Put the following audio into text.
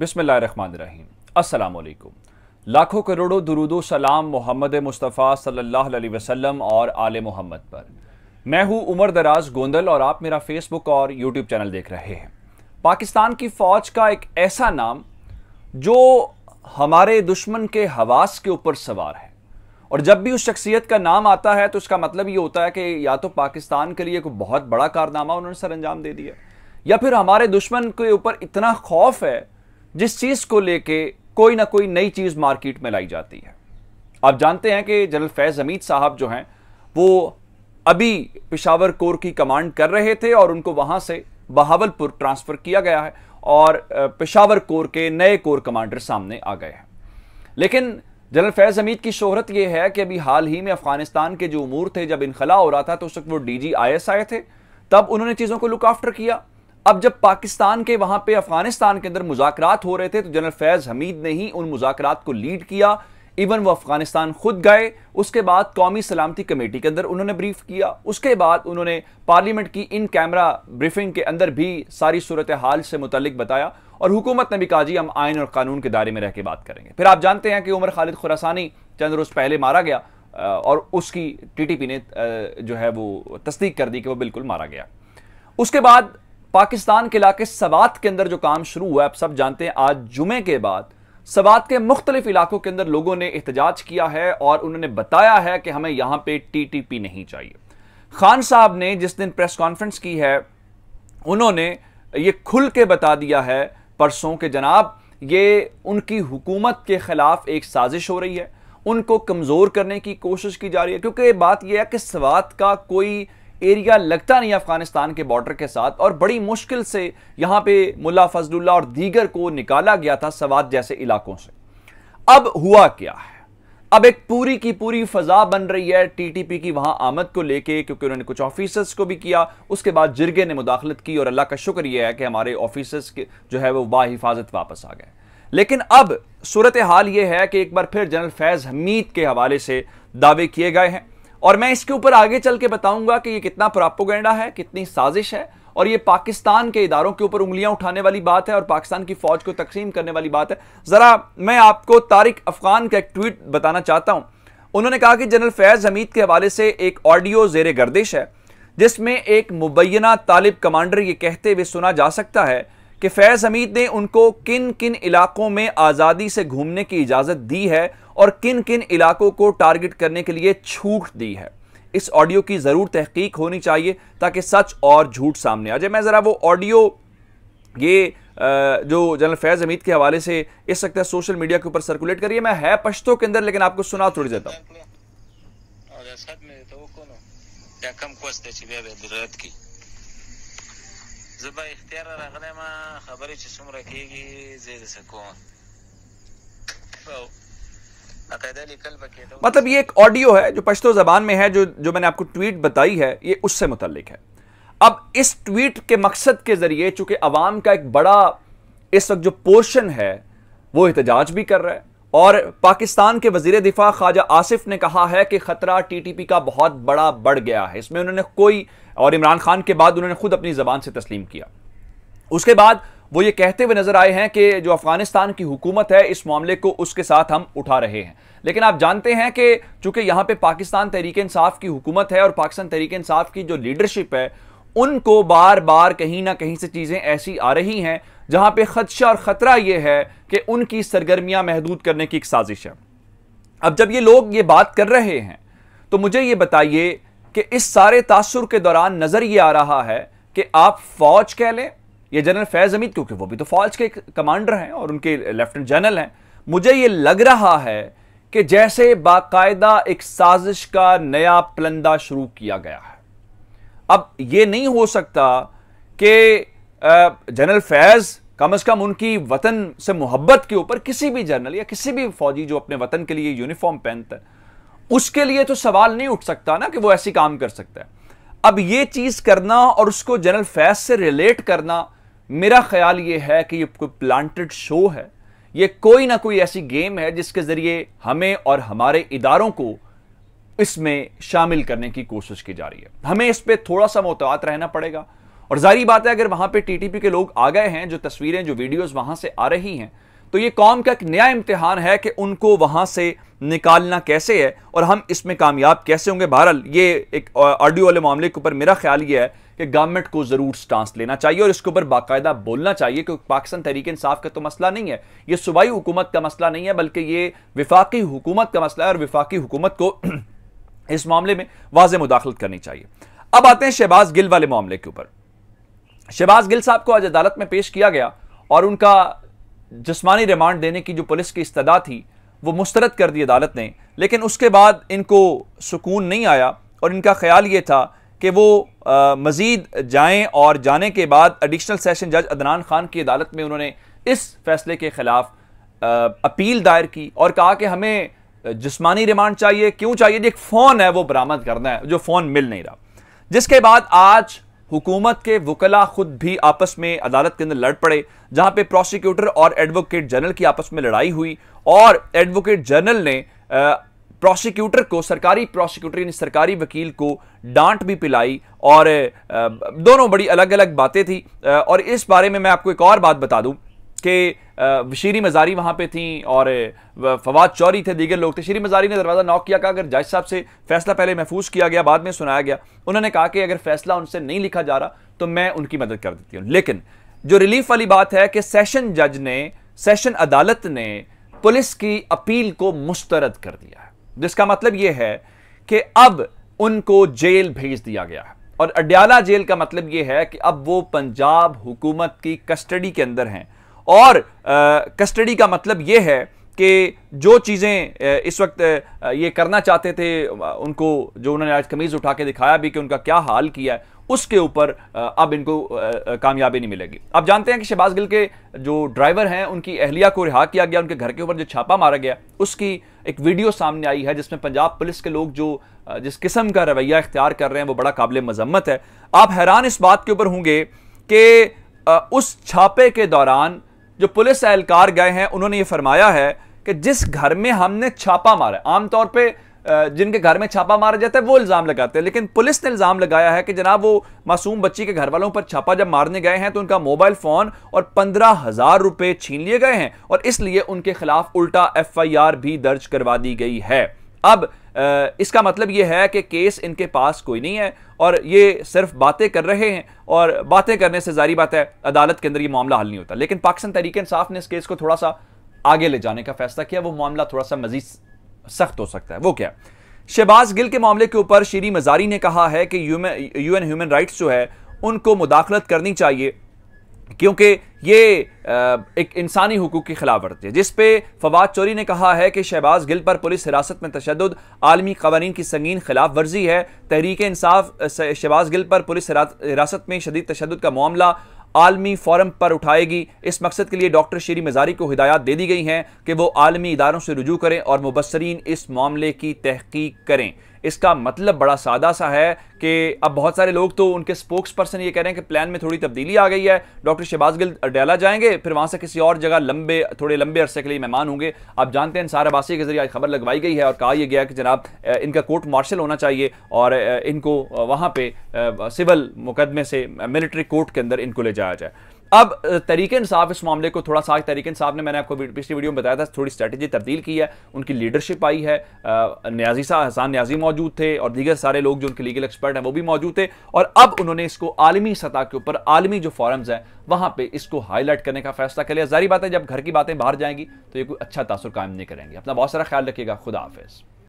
बिसमीम असलकुम लाखों करोड़ों दरुदो सलाम मोहम्मद मुस्तफ़ा सल्लल्लाहु अलैहि वसल्लम और आल मोहम्मद पर मैं हूँ उमर दराज गोंदल और आप मेरा फेसबुक और यूट्यूब चैनल देख रहे हैं पाकिस्तान की फ़ौज का एक ऐसा नाम जो हमारे दुश्मन के हवास के ऊपर सवार है और जब भी उस शख्सियत का नाम आता है तो उसका मतलब ये होता है कि या तो पाकिस्तान के लिए कोई बहुत बड़ा कारनामा उन्होंने सर अंजाम दे दिया या फिर हमारे दुश्मन के ऊपर इतना खौफ है जिस चीज को लेके कोई ना कोई नई चीज मार्केट में लाई जाती है आप जानते हैं कि जनरल फैज हमीद साहब जो हैं वो अभी पिशावर कोर की कमांड कर रहे थे और उनको वहां से बहावलपुर ट्रांसफर किया गया है और पिशावर कोर के नए कोर कमांडर सामने आ गए हैं लेकिन जनरल फैज हमीद की शोहरत यह है कि अभी हाल ही में अफगानिस्तान के जो उमूर थे जब इनखला हो रहा था तो उस वक्त वो डी जी आई एस आए थे तब उन्होंने चीज़ों को लुक आफ्टर किया अब जब पाकिस्तान के वहां पे अफगानिस्तान के अंदर मुजाकरात हो रहे थे तो जनरल फैज हमीद ने ही उन मुजाकरात को लीड किया इवन वो अफगानिस्तान खुद गए उसके बाद कौमी सलामती कमेटी के अंदर उन्होंने ब्रीफ किया उसके बाद उन्होंने पार्लियामेंट की इन कैमरा ब्रीफिंग के अंदर भी सारी सूरत हाल से मुतलिक बताया और हुकूमत ने भी कहा जी हम आयन और कानून के दायरे में रह के बात करेंगे फिर आप जानते हैं कि उमर खालिद खुरासानी चंद रोज़ पहले मारा गया और उसकी पी ने जो है वो तस्दीक कर दी कि वह बिल्कुल मारा गया उसके बाद पाकिस्तान के इलाके सवात के अंदर जो काम शुरू हुआ आप सब जानते हैं आज जुमे के बाद सवात के मुख्तलिफ इलाकों के अंदर लोगों ने एहतजाज किया है और उन्होंने बताया है कि हमें यहां पे पी नहीं चाहिए खान साहब ने जिस दिन प्रेस कॉन्फ्रेंस की है उन्होंने ये खुल के बता दिया है परसों के जनाब ये उनकी हुकूमत के खिलाफ एक साजिश हो रही है उनको कमज़ोर करने की कोशिश की जा रही है क्योंकि बात यह है कि सवात का कोई एरिया लगता नहीं अफगानिस्तान के बॉर्डर के साथ और बड़ी मुश्किल से यहां पे मुला फजलुल्ला और दीगर को निकाला गया था सवाद जैसे इलाकों से अब हुआ क्या है अब एक पूरी की पूरी फजा बन रही है टीटीपी की वहां आमद को लेके क्योंकि उन्होंने कुछ ऑफिसर्स को भी किया उसके बाद जिरगे ने मुदाखलत की और अल्लाह का शुक्र यह है कि हमारे ऑफिसर्स जो है वो बाहिफाजत वापस आ गए लेकिन अब सूरत हाल यह है कि एक बार फिर जनरल फैज़ हमीद के हवाले से दावे किए गए हैं और मैं इसके ऊपर आगे चल के बताऊंगा कि ये कितना प्रापोगेंडा है कितनी साजिश है और ये पाकिस्तान के इदारों के ऊपर उंगलियां उठाने वाली बात है और पाकिस्तान की फौज को तकसीम करने वाली बात है ज़रा मैं आपको तारिक अफगान का एक ट्वीट बताना चाहता हूं उन्होंने कहा कि जनरल फैज़ हमीद के हवाले से एक ऑडियो जेर गर्दिश है जिसमें एक मुबैना तालिब कमांडर ये कहते हुए सुना जा सकता है कि फैज़ हमीद ने उनको किन किन इलाकों में आज़ादी से घूमने की इजाज़त दी है और किन किन इलाकों को टारगेट करने के लिए छूट दी है इस ऑडियो की ज़रूर तहकीक होनी चाहिए ताकि सच और झूठ सामने आ जाए मैं ज़रा वो ऑडियो ये जो जनरल फैज़ हमीद के हवाले से इस वक्त सोशल मीडिया के ऊपर सर्कुलेट करिए मैं है पश्तो के अंदर लेकिन आपको सुना थोड़ी देता हूँ اختیار راغلی خبرې چې څومره کېږي زه मतलब ये एक ऑडियो है जो पश्तो ज़बान में है जो जो मैंने आपको ट्वीट बताई है ये उससे मुतलिक है अब इस ट्वीट के मकसद के ज़रिए चूंकि अवाम का एक बड़ा इस वक्त जो पोर्शन है वो एहतजाज भी कर रहा है और पाकिस्तान के वजीर दिफा ख्वाजा आसिफ ने कहा है कि ख़तरा टी टी पी का बहुत बड़ा बढ़ गया है इसमें उन्होंने कोई और इमरान खान के बाद उन्होंने खुद अपनी ज़बान से तस्लीम किया उसके बाद वो ये कहते हुए नज़र आए हैं कि जो अफ़गानिस्तान की हुकूमत है इस मामले को उसके साथ हम उठा रहे हैं लेकिन आप जानते हैं कि चूंकि यहां पे पाकिस्तान तहरीक इंसाफ की हुकूमत है और पाकिस्तान तहरीक इंसाफ की जो लीडरशिप है उनको बार बार कहीं ना कहीं से चीज़ें ऐसी आ रही हैं जहां पे खदशा और ख़तरा यह है कि उनकी सरगर्मियां महदूद करने की एक साजिश है अब जब ये लोग ये बात कर रहे हैं तो मुझे ये बताइए कि इस सारे तासुर के दौरान नजर ये आ रहा है कि आप फौज कह लें यह जनरल फैज अमीद क्योंकि वो भी तो फौज के कमांडर हैं और उनके लेफ्टिनेंट जनरल हैं मुझे ये लग रहा है कि जैसे बाकायदा एक साजिश का नया पलंदा शुरू किया गया है अब ये नहीं हो सकता कि जनरल फैज कम अज कम उनकी वतन से मोहब्बत के ऊपर किसी भी जनरल या किसी भी फौजी जो अपने वतन के लिए यूनिफॉर्म पहनता है उसके लिए तो सवाल नहीं उठ सकता ना कि वो ऐसी काम कर सकता है अब ये चीज करना और उसको जनरल फैज से रिलेट करना मेरा ख्याल ये है कि ये कोई प्लांटेड शो है ये कोई ना कोई ऐसी गेम है जिसके जरिए हमें और हमारे इदारों को इसमें शामिल करने की कोशिश की जा रही है हमें इस पर थोड़ा सा मोहतात रहना पड़ेगा और जारी बात है अगर वहां पे टीटीपी के लोग आ गए हैं जो तस्वीरें जो वीडियोस वहां से आ रही हैं तो ये कौम का एक नया इम्तहान है कि उनको वहाँ से निकालना कैसे है और हम इसमें कामयाब कैसे होंगे बहरहाल ये एक ऑडियो वाले मामले के ऊपर मेरा ख्याल ये है कि गवर्नमेंट को ज़रूर स्टांस लेना चाहिए और इसके ऊपर बाकायदा बोलना चाहिए क्योंकि पाकिस्तान तहरीक इंसाफ का तो मसला नहीं है ये सूबाई हुकूमत का मसला नहीं है बल्कि ये विफाकी हुकूमत का मसला है और विफाकी हुकूमत को इस मामले में वाज मुदाखलत करनी चाहिए अब आते हैं शहबाज गिल वाले मामले के ऊपर शहबाज गिल साहब को आज अदालत में पेश किया गया और उनका जिसमानी रिमांड देने की जो पुलिस की इस्तदा थी वो मुस्तरद कर दी अदालत ने लेकिन उसके बाद इनको सुकून नहीं आया और इनका ख्याल ये था कि वो आ, मज़ीद जाएँ और जाने के बाद एडिशनल सेशन जज अदनान खान की अदालत में उन्होंने इस फैसले के ख़िलाफ़ अपील दायर की और कहा कि हमें जिसमानी रिमांड चाहिए क्यों चाहिए जो एक फ़ोन है वो बरामद करना है जो फ़ोन मिल नहीं रहा जिसके बाद आज हुकूमत के वकला खुद भी आपस में अदालत के अंदर लड़ पड़े जहां पे प्रोसिक्यूटर और एडवोकेट जनरल की आपस में लड़ाई हुई और एडवोकेट जनरल ने प्रोसिक्यूटर को सरकारी प्रोसिक्यूटर यानी सरकारी वकील को डांट भी पिलाई और दोनों बड़ी अलग अलग बातें थी और इस बारे में मैं आपको एक और बात बता दूं के शीरी मजारी वहाँ पे थी और फवाद चौरी थे दीगर लोग थे शीरी मजारी ने दरवाज़ा नॉक किया कहा अगर जज साहब से फैसला पहले महफूज किया गया बाद में सुनाया गया उन्होंने कहा कि अगर फैसला उनसे नहीं लिखा जा रहा तो मैं उनकी मदद कर देती हूँ लेकिन जो रिलीफ वाली बात है कि सेशन जज ने सेशन अदालत ने पुलिस की अपील को मुस्तरद कर दिया है जिसका मतलब यह है कि अब उनको जेल भेज दिया गया है और अड्याला जेल का मतलब यह है कि अब वो पंजाब हुकूमत की कस्टडी के अंदर हैं और कस्टडी का मतलब ये है कि जो चीज़ें इस वक्त ये करना चाहते थे उनको जो उन्होंने आज कमीज़ उठा के दिखाया भी कि उनका क्या हाल किया है उसके ऊपर अब इनको कामयाबी नहीं मिलेगी अब जानते हैं कि शहबाज गिल के जो ड्राइवर हैं उनकी अहलिया को रिहा किया गया उनके घर के ऊपर जो छापा मारा गया उसकी एक वीडियो सामने आई है जिसमें पंजाब पुलिस के लोग जो जिस किस्म का रवैया इख्तियार कर रहे हैं वो बड़ा काबिल मजम्मत है आप हैरान इस बात के ऊपर होंगे कि उस छापे के दौरान जो पुलिस एहलकार गए हैं उन्होंने ये फरमाया है कि जिस घर में हमने छापा मारा आमतौर पर जिनके घर में छापा मारा जाता है वो इल्ज़ाम लगाते हैं लेकिन पुलिस ने इल्ज़ाम लगाया है कि जनाब वो मासूम बच्ची के घर वालों पर छापा जब मारने गए हैं तो उनका मोबाइल फ़ोन और पंद्रह हज़ार रुपये छीन लिए गए हैं और इसलिए उनके खिलाफ उल्टा एफ आई आर भी दर्ज करवा दी गई है अब इसका मतलब यह है कि केस इनके पास कोई नहीं है और ये सिर्फ बातें कर रहे हैं और बातें करने से जारी बात है अदालत के अंदर ये मामला हल नहीं होता लेकिन पाकिस्तान तरीके इंसाफ ने इस केस को थोड़ा सा आगे ले जाने का फैसला किया वो मामला थोड़ा सा मजीद सख्त हो सकता है वो क्या शहबाज गिल के मामले के ऊपर श्री मजारी ने कहा है कि यूएन ह्यूमन राइट्स जो है उनको मुदाखलत करनी चाहिए क्योंकि ये एक इंसानी हकूक़ की खिलाफ वर्ती है जिस पे फवाद चोरी ने कहा है कि शहबाज गिल पर पुलिस हिरासत में तशद आलमी कवानीन की संगीन खिलाफ वर्जी है तहरीक इंसाफ शहबाज गिल पर पुलिस हिरासत में शदीद तशद का मामला आलमी फोरम पर उठाएगी इस मकसद के लिए डॉक्टर शेरी मजारी को हिदायत दे दी गई हैं कि वो आलमी इदारों से रजू करें और मुबसरीन इस मामले की तहकीक करें इसका मतलब बड़ा सादा सा है कि अब बहुत सारे लोग तो उनके स्पोक्स पर्सन ये कह रहे हैं कि प्लान में थोड़ी तब्दीली आ गई है डॉक्टर शहबाज गिल अडेला जाएंगे फिर वहां से किसी और जगह लंबे थोड़े लंबे अरसे के लिए मेहमान होंगे आप जानते हैं सारा बासी के जरिए आज खबर लगवाई गई है और कहा यह गया कि जनाब इनका कोर्ट मार्शल होना चाहिए और इनको वहाँ पर सिविल मुकदमे से मिलिट्री कोर्ट के अंदर इनको ले जाया जाए अब तरीके इंसाफ इस मामले को थोड़ा सा तरीके इंसाफ ने मैंने आपको पिछली वीडियो में बताया था थोड़ी स्ट्रैटेजी तब्दील की है उनकी लीडरशिप आई है न्याजी साहब हसान न्याजी मौजूद थे और दीगर सारे लोग जो उनके लीगल एक्सपर्ट हैं वो भी मौजूद थे और अब उन्होंने इसको आलमी सतह के ऊपर आलमी जो फॉरम्स हैं वहां पर इसको हाईलाइट करने का फैसला कर लिया जारी बात है जब घर की बातें बाहर जाएंगी तो ये कोई अच्छा तासर कायम नहीं करेंगे अपना बहुत सारा ख्याल रखिएगा खुदा हाफिज़